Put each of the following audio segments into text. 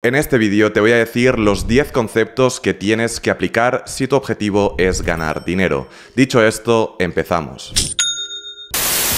En este vídeo te voy a decir los 10 conceptos que tienes que aplicar si tu objetivo es ganar dinero. Dicho esto, empezamos.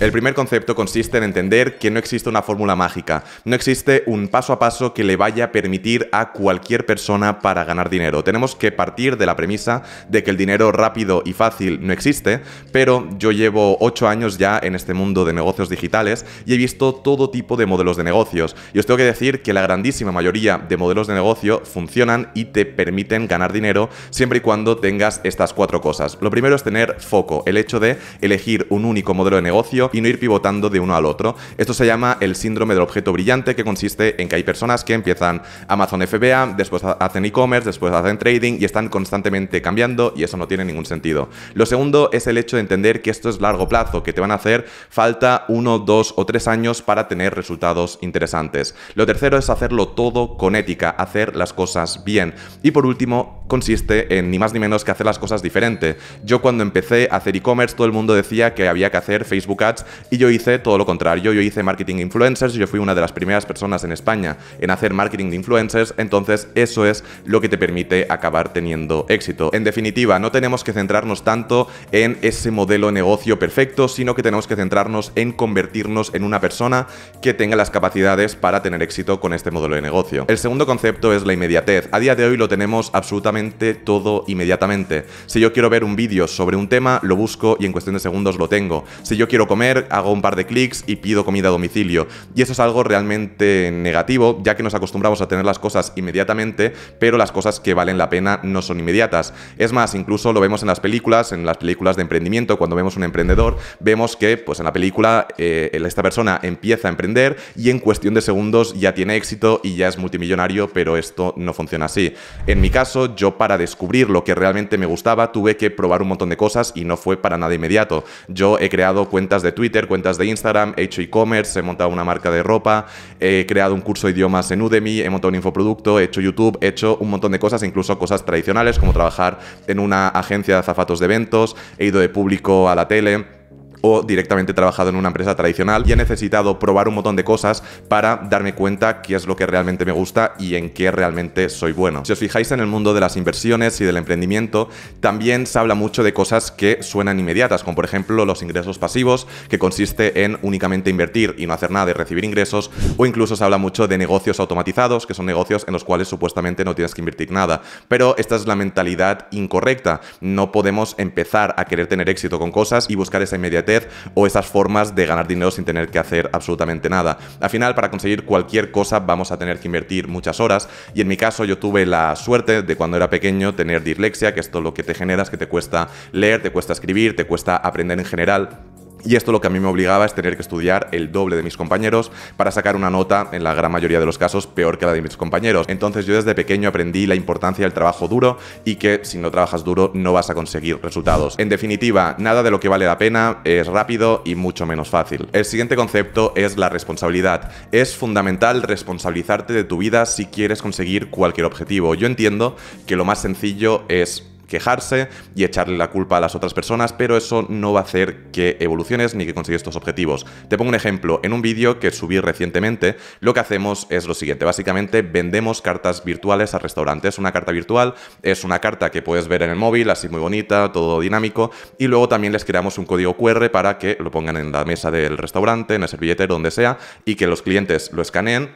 El primer concepto consiste en entender que no existe una fórmula mágica, no existe un paso a paso que le vaya a permitir a cualquier persona para ganar dinero. Tenemos que partir de la premisa de que el dinero rápido y fácil no existe, pero yo llevo 8 años ya en este mundo de negocios digitales y he visto todo tipo de modelos de negocios. Y os tengo que decir que la grandísima mayoría de modelos de negocio funcionan y te permiten ganar dinero siempre y cuando tengas estas cuatro cosas. Lo primero es tener foco, el hecho de elegir un único modelo de negocio y no ir pivotando de uno al otro. Esto se llama el síndrome del objeto brillante, que consiste en que hay personas que empiezan Amazon FBA, después hacen e-commerce, después hacen trading y están constantemente cambiando y eso no tiene ningún sentido. Lo segundo es el hecho de entender que esto es largo plazo, que te van a hacer falta uno, dos o tres años para tener resultados interesantes. Lo tercero es hacerlo todo con ética, hacer las cosas bien. Y por último, consiste en ni más ni menos que hacer las cosas diferente. Yo cuando empecé a hacer e-commerce, todo el mundo decía que había que hacer Facebook Ads y yo hice todo lo contrario, yo hice marketing influencers, yo fui una de las primeras personas en España en hacer marketing de influencers, entonces eso es lo que te permite acabar teniendo éxito. En definitiva, no tenemos que centrarnos tanto en ese modelo de negocio perfecto, sino que tenemos que centrarnos en convertirnos en una persona que tenga las capacidades para tener éxito con este modelo de negocio. El segundo concepto es la inmediatez. A día de hoy lo tenemos absolutamente todo inmediatamente. Si yo quiero ver un vídeo sobre un tema, lo busco y en cuestión de segundos lo tengo. Si yo quiero comer, hago un par de clics y pido comida a domicilio. Y eso es algo realmente negativo, ya que nos acostumbramos a tener las cosas inmediatamente, pero las cosas que valen la pena no son inmediatas. Es más, incluso lo vemos en las películas, en las películas de emprendimiento, cuando vemos un emprendedor, vemos que pues en la película eh, esta persona empieza a emprender y en cuestión de segundos ya tiene éxito y ya es multimillonario, pero esto no funciona así. En mi caso, yo para descubrir lo que realmente me gustaba tuve que probar un montón de cosas y no fue para nada inmediato. Yo he creado cuentas de Twitter Twitter, cuentas de Instagram, he hecho e-commerce, he montado una marca de ropa, he creado un curso de idiomas en Udemy, he montado un infoproducto, he hecho YouTube, he hecho un montón de cosas, incluso cosas tradicionales como trabajar en una agencia de azafatos de eventos, he ido de público a la tele o directamente he trabajado en una empresa tradicional y he necesitado probar un montón de cosas para darme cuenta qué es lo que realmente me gusta y en qué realmente soy bueno. Si os fijáis en el mundo de las inversiones y del emprendimiento, también se habla mucho de cosas que suenan inmediatas, como por ejemplo los ingresos pasivos, que consiste en únicamente invertir y no hacer nada y recibir ingresos, o incluso se habla mucho de negocios automatizados, que son negocios en los cuales supuestamente no tienes que invertir nada. Pero esta es la mentalidad incorrecta. No podemos empezar a querer tener éxito con cosas y buscar esa inmediatez o esas formas de ganar dinero sin tener que hacer absolutamente nada. Al final, para conseguir cualquier cosa vamos a tener que invertir muchas horas y en mi caso yo tuve la suerte de cuando era pequeño tener dislexia, que esto lo que te genera es que te cuesta leer, te cuesta escribir, te cuesta aprender en general y esto lo que a mí me obligaba es tener que estudiar el doble de mis compañeros para sacar una nota, en la gran mayoría de los casos, peor que la de mis compañeros. Entonces yo desde pequeño aprendí la importancia del trabajo duro y que si no trabajas duro no vas a conseguir resultados. En definitiva, nada de lo que vale la pena es rápido y mucho menos fácil. El siguiente concepto es la responsabilidad. Es fundamental responsabilizarte de tu vida si quieres conseguir cualquier objetivo. Yo entiendo que lo más sencillo es quejarse y echarle la culpa a las otras personas, pero eso no va a hacer que evoluciones ni que consigues estos objetivos. Te pongo un ejemplo, en un vídeo que subí recientemente, lo que hacemos es lo siguiente, básicamente vendemos cartas virtuales a restaurantes. Una carta virtual es una carta que puedes ver en el móvil, así muy bonita, todo dinámico, y luego también les creamos un código QR para que lo pongan en la mesa del restaurante, en el servilletero, donde sea, y que los clientes lo escaneen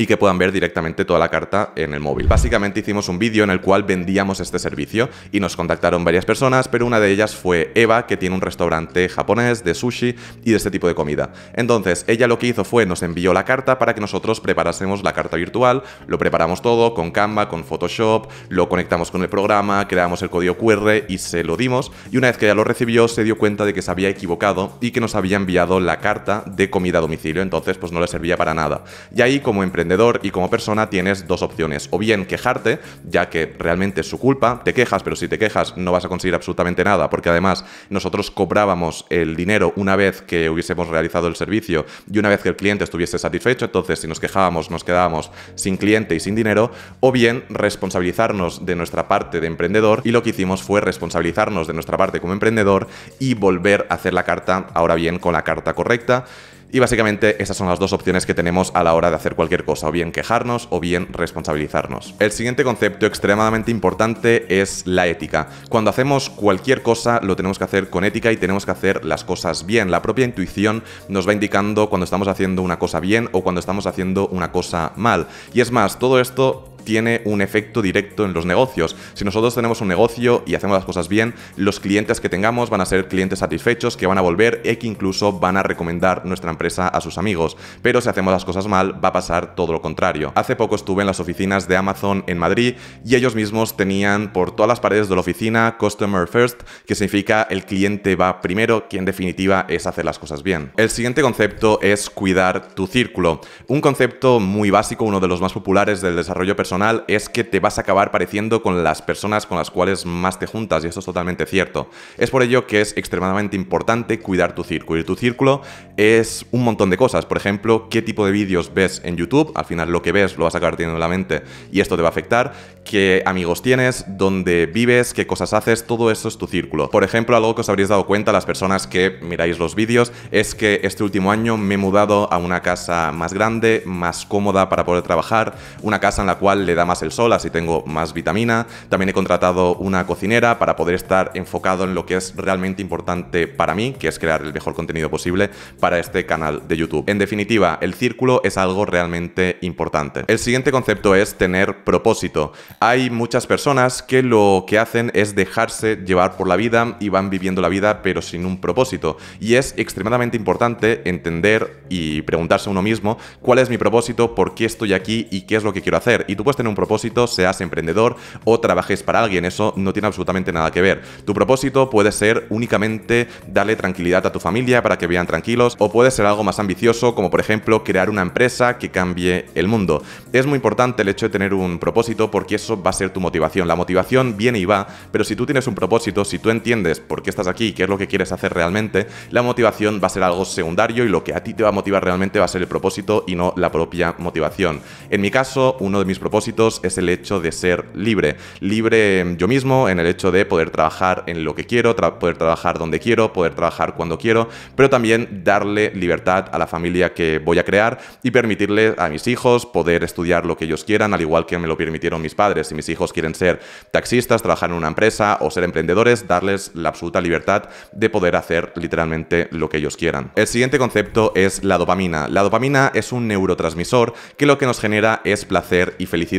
y que puedan ver directamente toda la carta en el móvil. Básicamente hicimos un vídeo en el cual vendíamos este servicio y nos contactaron varias personas, pero una de ellas fue Eva, que tiene un restaurante japonés de sushi y de este tipo de comida. Entonces, ella lo que hizo fue nos envió la carta para que nosotros preparásemos la carta virtual, lo preparamos todo con Canva, con Photoshop, lo conectamos con el programa, creamos el código QR y se lo dimos y una vez que ella lo recibió se dio cuenta de que se había equivocado y que nos había enviado la carta de comida a domicilio, entonces pues no le servía para nada. Y ahí como emprendedor y como persona tienes dos opciones. O bien quejarte, ya que realmente es su culpa, te quejas, pero si te quejas no vas a conseguir absolutamente nada, porque además nosotros cobrábamos el dinero una vez que hubiésemos realizado el servicio y una vez que el cliente estuviese satisfecho, entonces si nos quejábamos nos quedábamos sin cliente y sin dinero, o bien responsabilizarnos de nuestra parte de emprendedor y lo que hicimos fue responsabilizarnos de nuestra parte como emprendedor y volver a hacer la carta, ahora bien con la carta correcta. Y básicamente esas son las dos opciones que tenemos a la hora de hacer cualquier cosa, o bien quejarnos o bien responsabilizarnos. El siguiente concepto extremadamente importante es la ética. Cuando hacemos cualquier cosa lo tenemos que hacer con ética y tenemos que hacer las cosas bien. La propia intuición nos va indicando cuando estamos haciendo una cosa bien o cuando estamos haciendo una cosa mal. Y es más, todo esto tiene un efecto directo en los negocios. Si nosotros tenemos un negocio y hacemos las cosas bien, los clientes que tengamos van a ser clientes satisfechos que van a volver e que incluso van a recomendar nuestra empresa a sus amigos. Pero si hacemos las cosas mal, va a pasar todo lo contrario. Hace poco estuve en las oficinas de Amazon en Madrid y ellos mismos tenían por todas las paredes de la oficina Customer First, que significa el cliente va primero, que en definitiva es hacer las cosas bien. El siguiente concepto es cuidar tu círculo. Un concepto muy básico, uno de los más populares del desarrollo personal es que te vas a acabar pareciendo con las personas con las cuales más te juntas y esto es totalmente cierto. Es por ello que es extremadamente importante cuidar tu círculo y tu círculo es un montón de cosas. Por ejemplo, qué tipo de vídeos ves en YouTube, al final lo que ves lo vas a acabar teniendo en la mente y esto te va a afectar, qué amigos tienes, dónde vives, qué cosas haces, todo eso es tu círculo. Por ejemplo, algo que os habréis dado cuenta las personas que miráis los vídeos es que este último año me he mudado a una casa más grande, más cómoda para poder trabajar, una casa en la cual le da más el sol, así tengo más vitamina. También he contratado una cocinera para poder estar enfocado en lo que es realmente importante para mí, que es crear el mejor contenido posible para este canal de YouTube. En definitiva, el círculo es algo realmente importante. El siguiente concepto es tener propósito. Hay muchas personas que lo que hacen es dejarse llevar por la vida y van viviendo la vida pero sin un propósito. Y es extremadamente importante entender y preguntarse a uno mismo cuál es mi propósito, por qué estoy aquí y qué es lo que quiero hacer. Y tú tener un propósito, seas emprendedor o trabajes para alguien, eso no tiene absolutamente nada que ver. Tu propósito puede ser únicamente darle tranquilidad a tu familia para que vean tranquilos o puede ser algo más ambicioso como por ejemplo crear una empresa que cambie el mundo. Es muy importante el hecho de tener un propósito porque eso va a ser tu motivación. La motivación viene y va, pero si tú tienes un propósito, si tú entiendes por qué estás aquí, qué es lo que quieres hacer realmente, la motivación va a ser algo secundario y lo que a ti te va a motivar realmente va a ser el propósito y no la propia motivación. En mi caso, uno de mis propósitos es el hecho de ser libre. Libre em, yo mismo en el hecho de poder trabajar en lo que quiero, poder trabajar donde quiero, poder trabajar cuando quiero, pero también darle libertad a la familia que voy a crear y permitirle a mis hijos poder estudiar lo que ellos quieran, al igual que me lo permitieron mis padres. Si mis hijos quieren ser taxistas, trabajar en una empresa o ser emprendedores, darles la absoluta libertad de poder hacer literalmente lo que ellos quieran. El siguiente concepto es la dopamina. La dopamina es un neurotransmisor que lo que nos genera es placer y felicidad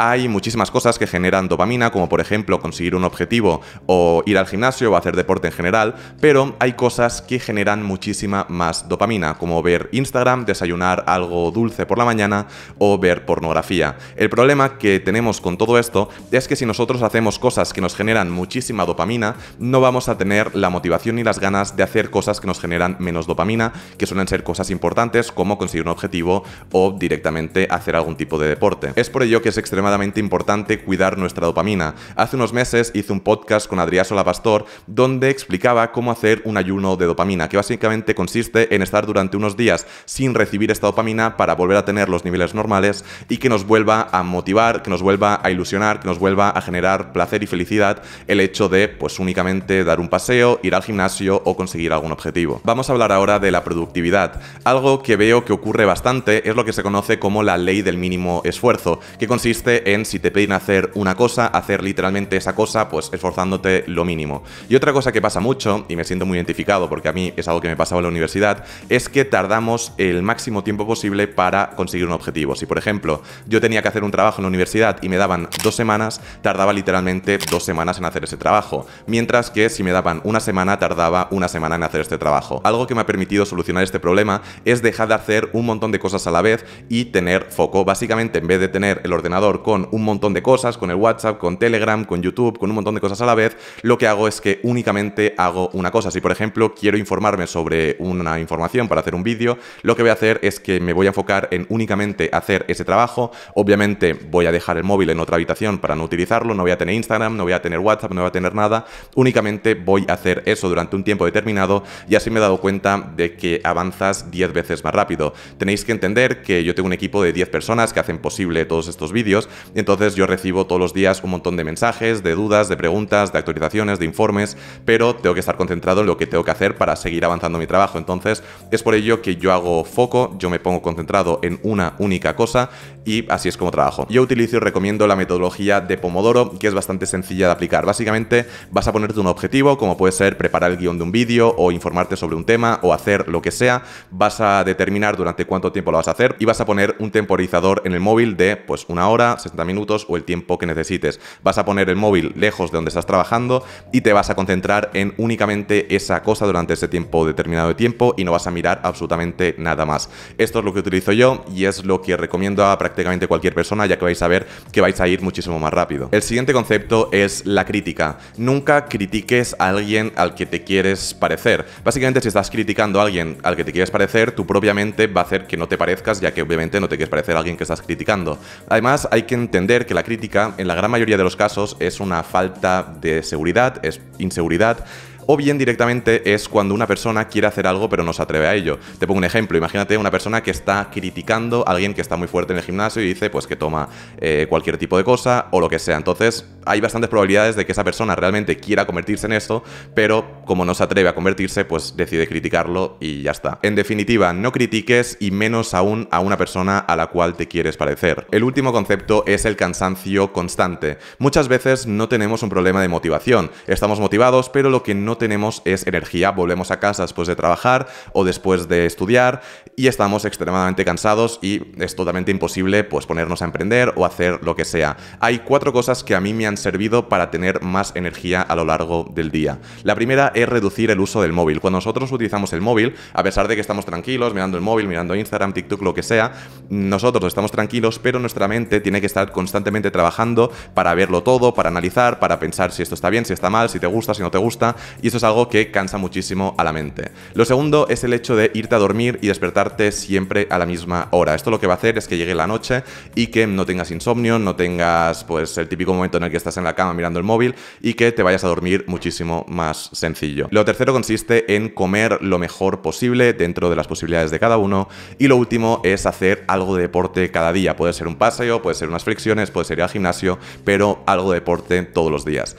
hay muchísimas cosas que generan dopamina, como por ejemplo conseguir un objetivo o ir al gimnasio o hacer deporte en general, pero hay cosas que generan muchísima más dopamina, como ver Instagram, desayunar algo dulce por la mañana o ver pornografía. El problema que tenemos con todo esto es que si nosotros hacemos cosas que nos generan muchísima dopamina, no vamos a tener la motivación ni las ganas de hacer cosas que nos generan menos dopamina, que suelen ser cosas importantes como conseguir un objetivo o directamente hacer algún tipo de deporte. Es por por ello que es extremadamente importante cuidar nuestra dopamina. Hace unos meses hice un podcast con Adrià Solapastor donde explicaba cómo hacer un ayuno de dopamina, que básicamente consiste en estar durante unos días sin recibir esta dopamina para volver a tener los niveles normales y que nos vuelva a motivar, que nos vuelva a ilusionar, que nos vuelva a generar placer y felicidad el hecho de pues únicamente dar un paseo, ir al gimnasio o conseguir algún objetivo. Vamos a hablar ahora de la productividad. Algo que veo que ocurre bastante es lo que se conoce como la ley del mínimo esfuerzo que consiste en si te piden hacer una cosa, hacer literalmente esa cosa, pues esforzándote lo mínimo. Y otra cosa que pasa mucho, y me siento muy identificado porque a mí es algo que me pasaba en la universidad, es que tardamos el máximo tiempo posible para conseguir un objetivo. Si, por ejemplo, yo tenía que hacer un trabajo en la universidad y me daban dos semanas, tardaba literalmente dos semanas en hacer ese trabajo. Mientras que si me daban una semana, tardaba una semana en hacer este trabajo. Algo que me ha permitido solucionar este problema es dejar de hacer un montón de cosas a la vez y tener foco. Básicamente, en vez de tener el ordenador con un montón de cosas, con el WhatsApp, con Telegram, con YouTube, con un montón de cosas a la vez, lo que hago es que únicamente hago una cosa. Si por ejemplo quiero informarme sobre una información para hacer un vídeo, lo que voy a hacer es que me voy a enfocar en únicamente hacer ese trabajo. Obviamente voy a dejar el móvil en otra habitación para no utilizarlo, no voy a tener Instagram, no voy a tener WhatsApp, no voy a tener nada. Únicamente voy a hacer eso durante un tiempo determinado y así me he dado cuenta de que avanzas 10 veces más rápido. Tenéis que entender que yo tengo un equipo de 10 personas que hacen posible todo estos vídeos. entonces yo recibo todos los días un montón de mensajes, de dudas, de preguntas, de actualizaciones, de informes, pero tengo que estar concentrado en lo que tengo que hacer para seguir avanzando mi trabajo. Entonces es por ello que yo hago foco, yo me pongo concentrado en una única cosa y así es como trabajo. Yo utilizo y recomiendo la metodología de Pomodoro, que es bastante sencilla de aplicar. Básicamente vas a ponerte un objetivo, como puede ser preparar el guión de un vídeo o informarte sobre un tema o hacer lo que sea. Vas a determinar durante cuánto tiempo lo vas a hacer y vas a poner un temporizador en el móvil de pues una hora, 60 minutos o el tiempo que necesites. Vas a poner el móvil lejos de donde estás trabajando y te vas a concentrar en únicamente esa cosa durante ese tiempo determinado de tiempo y no vas a mirar absolutamente nada más. Esto es lo que utilizo yo y es lo que recomiendo a prácticamente cualquier persona ya que vais a ver que vais a ir muchísimo más rápido. El siguiente concepto es la crítica. Nunca critiques a alguien al que te quieres parecer. Básicamente si estás criticando a alguien al que te quieres parecer, tu propia mente va a hacer que no te parezcas ya que obviamente no te quieres parecer a alguien que estás criticando. Además, hay que entender que la crítica, en la gran mayoría de los casos, es una falta de seguridad, es inseguridad, o bien directamente es cuando una persona quiere hacer algo pero no se atreve a ello. Te pongo un ejemplo, imagínate una persona que está criticando a alguien que está muy fuerte en el gimnasio y dice pues que toma eh, cualquier tipo de cosa o lo que sea. Entonces hay bastantes probabilidades de que esa persona realmente quiera convertirse en esto, pero como no se atreve a convertirse pues decide criticarlo y ya está. En definitiva, no critiques y menos aún a una persona a la cual te quieres parecer. El último concepto es el cansancio constante. Muchas veces no tenemos un problema de motivación, estamos motivados pero lo que no tenemos es energía. Volvemos a casa después de trabajar o después de estudiar y estamos extremadamente cansados y es totalmente imposible pues ponernos a emprender o hacer lo que sea. Hay cuatro cosas que a mí me han servido para tener más energía a lo largo del día. La primera es reducir el uso del móvil. Cuando nosotros utilizamos el móvil, a pesar de que estamos tranquilos, mirando el móvil, mirando Instagram, TikTok, lo que sea, nosotros estamos tranquilos, pero nuestra mente tiene que estar constantemente trabajando para verlo todo, para analizar, para pensar si esto está bien, si está mal, si te gusta, si no te gusta y eso es algo que cansa muchísimo a la mente. Lo segundo es el hecho de irte a dormir y despertarte siempre a la misma hora. Esto lo que va a hacer es que llegue la noche y que no tengas insomnio, no tengas pues el típico momento en el que estás en la cama mirando el móvil y que te vayas a dormir muchísimo más sencillo. Lo tercero consiste en comer lo mejor posible dentro de las posibilidades de cada uno y lo último es hacer algo de deporte cada día. Puede ser un paseo, puede ser unas flexiones, puede ser ir al gimnasio, pero algo de deporte todos los días.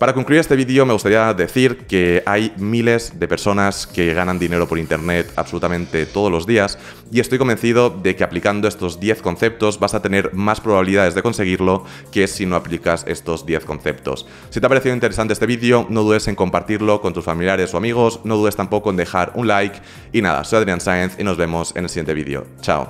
Para concluir este vídeo me gustaría decir que hay miles de personas que ganan dinero por Internet absolutamente todos los días y estoy convencido de que aplicando estos 10 conceptos vas a tener más probabilidades de conseguirlo que si no aplicas estos 10 conceptos. Si te ha parecido interesante este vídeo, no dudes en compartirlo con tus familiares o amigos, no dudes tampoco en dejar un like y nada, soy Adrián Sáenz y nos vemos en el siguiente vídeo. Chao.